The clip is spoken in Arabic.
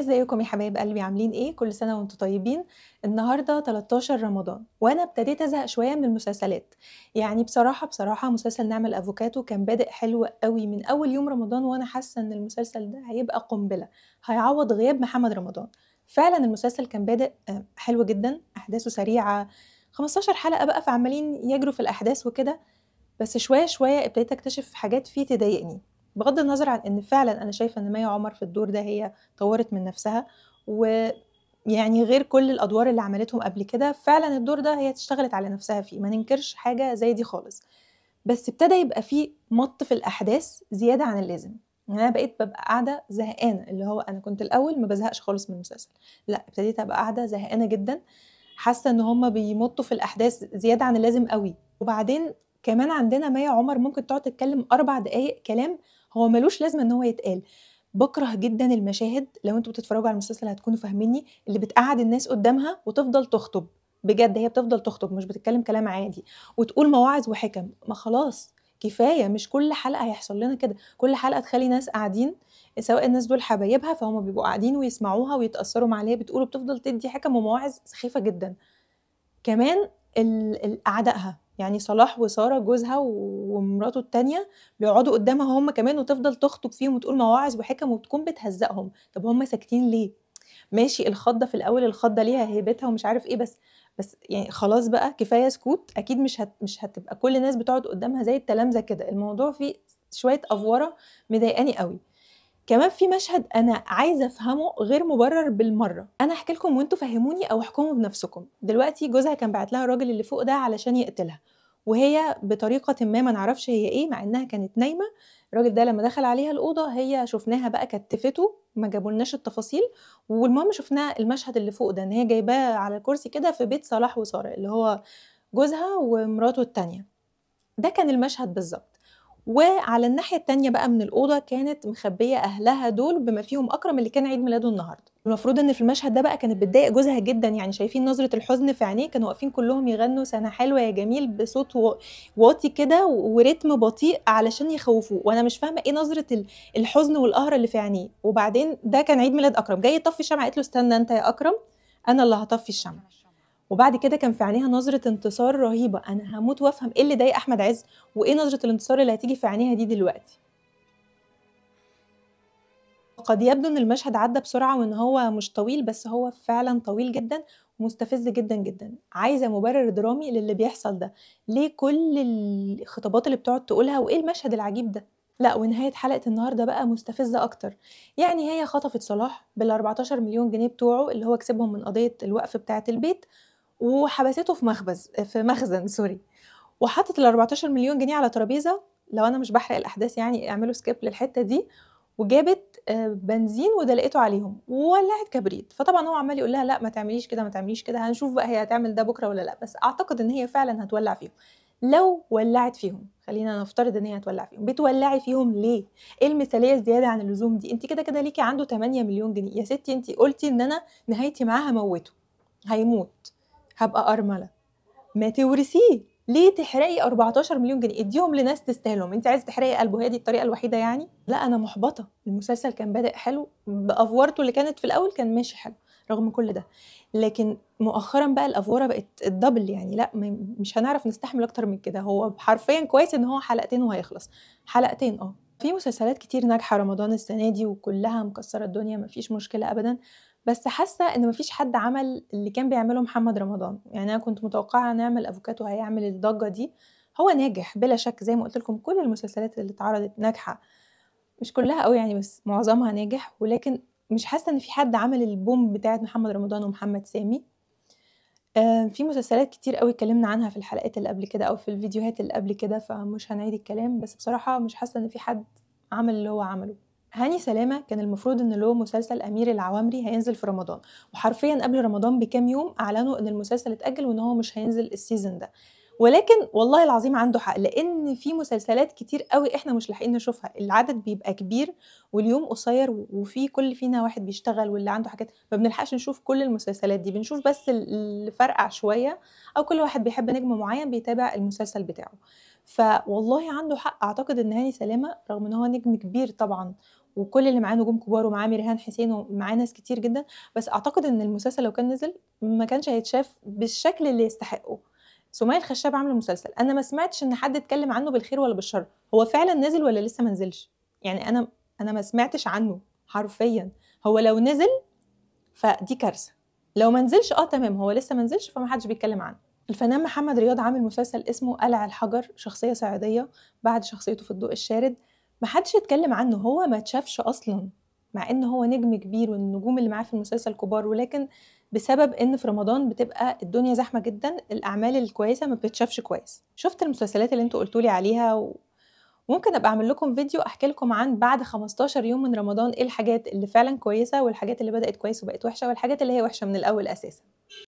ازيكم يا حبايب قلبي عاملين ايه كل سنه وانتم طيبين النهارده 13 رمضان وانا ابتديت ازهق شويه من المسلسلات يعني بصراحه بصراحه مسلسل نعمل افوكاتو كان بادئ حلو قوي من اول يوم رمضان وانا حاسه ان المسلسل ده هيبقى قنبله هيعوض غياب محمد رمضان فعلا المسلسل كان بادئ آه، حلو جدا احداثه سريعه 15 حلقه بقى فعمالين يجروا في الاحداث وكده بس شويه شويه ابتديت اكتشف حاجات فيه تضايقني بغض النظر عن ان فعلا انا شايفه ان مايا عمر في الدور ده هي طورت من نفسها ويعني غير كل الادوار اللي عملتهم قبل كده فعلا الدور ده هي اشتغلت على نفسها فيه ما ننكرش حاجه زي دي خالص بس ابتدى يبقى فيه مط في الاحداث زياده عن اللازم يعني انا بقيت ببقى قاعده زهقانه اللي هو انا كنت الاول ما بزهقش خالص من المسلسل لا ابتديت ابقى قاعده زهقانه جدا حاسه ان هما بيمطوا في الاحداث زياده عن اللازم قوي وبعدين كمان عندنا مايا عمر ممكن تقعد تتكلم اربع دقايق كلام هو ملوش لازمه ان هو يتقال بكره جدا المشاهد لو انتوا بتتفرجوا على المسلسل هتكونوا فاهميني اللي بتقعد الناس قدامها وتفضل تخطب بجد هي بتفضل تخطب مش بتتكلم كلام عادي وتقول مواعظ وحكم ما خلاص كفايه مش كل حلقه هيحصل لنا كده كل حلقه تخلي ناس قاعدين سواء الناس دول حبايبها فهم بيبقوا قاعدين ويسمعوها ويتاثروا مع اللي وبتفضل بتقوله بتفضل تدي حكم ومواعظ سخيفه جدا كمان اعدائها يعني صلاح وساره جوزها ومراته التانية بيقعدوا قدامها هم كمان وتفضل تخطب فيهم وتقول مواعظ وحكم وتكون بتهزقهم طب هم ساكتين ليه ماشي الخضه في الاول الخضه ليها هيبتها ومش عارف ايه بس بس يعني خلاص بقى كفايه سكوت اكيد مش هت مش هتبقى كل الناس بتقعد قدامها زي التلامذه كده الموضوع فيه شويه افوره مضايقاني قوي كمان في مشهد انا عايزه افهمه غير مبرر بالمره انا احكي لكم وانتوا فهموني او احكموا بنفسكم دلوقتي جوزها كان بعت لها الراجل اللي فوق ده علشان يقتلها وهي بطريقه ما ما نعرفش هي ايه مع انها كانت نايمه الراجل ده لما دخل عليها الاوضه هي شفناها بقى كتفته ما جابولناش التفاصيل والمهم شفنا المشهد اللي فوق ده ان هي جايباه على الكرسي كده في بيت صلاح وساره اللي هو جوزها ومراته التانية ده كان المشهد بالظبط وعلى الناحية التانية بقى من الأوضة كانت مخبية أهلها دول بما فيهم أكرم اللي كان عيد ميلاده النهاردة المفروض إن في المشهد ده بقى كانت بتضايق جوزها جدا يعني شايفين نظرة الحزن في عينيه كانوا واقفين كلهم يغنوا سنة حلوة يا جميل بصوت واطي كده ورتم بطيء علشان يخوفوه وأنا مش فاهمة إيه نظرة الحزن والقهر اللي في عينيه وبعدين ده كان عيد ميلاد أكرم جاي يطفي الشمعة قالت له استنى أنت يا أكرم أنا اللي هطفي الشمعة وبعد كده كان في عينيها نظره انتصار رهيبه انا هموت وافهم ايه اللي ضايق احمد عز وايه نظره الانتصار اللي هتيجي في عينيها دي دلوقتي قد يبدو ان المشهد عدى بسرعه وان هو مش طويل بس هو فعلا طويل جدا مستفز جدا جدا عايزه مبرر درامي للي بيحصل ده ليه كل الخطابات اللي بتقعد تقولها وايه المشهد العجيب ده لا ونهاية حلقة النهاردة بقى مستفزة أكتر يعني هي خطفت صلاح بال 14 مليون جنيه بتوعه اللي هو كسبهم من قضية الوقف بتاعة البيت وحبسته في مخبز في مخزن سوري وحطت ال 14 مليون جنيه على ترابيزه لو انا مش بحرق الاحداث يعني اعملوا سكيب للحته دي وجابت آه، بنزين ودلقته عليهم وولعت كبريت فطبعا هو عمال يقول لها لا ما تعمليش كده ما تعمليش كده هنشوف بقى هي هتعمل ده بكره ولا لا بس اعتقد ان هي فعلا هتولع فيهم لو ولعت فيهم خلينا نفترض ان هي هتولع فيهم بتولعي فيهم ليه ايه المثاليه الزياده عن اللزوم دي انت كده كده ليكي عنده 8 مليون جنيه يا ستي انت قلتي ان انا نهايتي معاها موته هيموت هبقى ارمله ما تورثيه ليه تحرقي 14 مليون جنيه اديهم لناس تستاهلهم انت عايزه تحرقي قلبه هي دي الطريقه الوحيده يعني لا انا محبطه المسلسل كان بادئ حلو بافورته اللي كانت في الاول كان ماشي حلو رغم كل ده لكن مؤخرا بقى الافوره بقت الدبل يعني لا مش هنعرف نستحمل اكتر من كده هو حرفيا كويس ان هو حلقتين وهيخلص حلقتين اه في مسلسلات كتير ناجحه رمضان السنه دي وكلها مكسره الدنيا مفيش مشكله ابدا بس حاسه ان مفيش حد عمل اللي كان بيعمله محمد رمضان يعني انا كنت متوقعه نعمل افوكاتو هيعمل الضجه دي هو ناجح بلا شك زي ما قلت لكم كل المسلسلات اللي اتعرضت ناجحه مش كلها قوي يعني بس معظمها ناجح ولكن مش حاسه ان في حد عمل البوم بتاعه محمد رمضان ومحمد سامي آه، في مسلسلات كتير قوي اتكلمنا عنها في الحلقات اللي قبل كده او في الفيديوهات اللي قبل كده فمش هنعيد الكلام بس بصراحه مش حاسه ان في حد عمل اللي هو عمله هاني سلامه كان المفروض ان له مسلسل امير العوامري هينزل في رمضان وحرفيا قبل رمضان بكام يوم اعلنوا ان المسلسل اتاجل وان هو مش هينزل السيزون ده ولكن والله العظيم عنده حق لان في مسلسلات كتير قوي احنا مش لاحقين نشوفها العدد بيبقى كبير واليوم قصير وفي كل فينا واحد بيشتغل واللي عنده حاجات ما بنلحقش نشوف كل المسلسلات دي بنشوف بس اللي فرقع شويه او كل واحد بيحب نجم معين بيتابع المسلسل بتاعه فوالله عنده حق اعتقد ان هاني سلامه رغم ان هو نجم كبير طبعا وكل اللي معاه نجوم كبار ومعاه ميرهان حسين ومعاه ناس كتير جدا بس اعتقد ان المسلسل لو كان نزل ما كانش هيتشاف بالشكل اللي يستحقه سمية الخشاب عامل مسلسل انا ما سمعتش ان حد اتكلم عنه بالخير ولا بالشر هو فعلا نزل ولا لسه ما نزلش يعني انا انا ما سمعتش عنه حرفيا هو لو نزل فدي كارثه لو ما نزلش اه تمام هو لسه ما نزلش فما حدش بيتكلم عنه الفنان محمد رياض عامل مسلسل اسمه قلع الحجر شخصيه صعيديه بعد شخصيته في الضوء الشارد محدش اتكلم عنه هو ما تشافش أصلًا، مع إن هو نجم كبير والنجوم اللي معاه في المسلسل كبار، ولكن بسبب إن في رمضان بتبقى الدنيا زحمة جدًا، الأعمال الكويسة ما بتتشافش كويس. شُفت المسلسلات اللي انتوا قلتوا لي عليها و ممكن أبقى أعمل لكم فيديو أحكي لكم عن بعد 15 يوم من رمضان إيه الحاجات اللي فعلًا كويسة والحاجات اللي بدأت كويس وبقت وحشة والحاجات اللي هي وحشة من الأول أساسًا.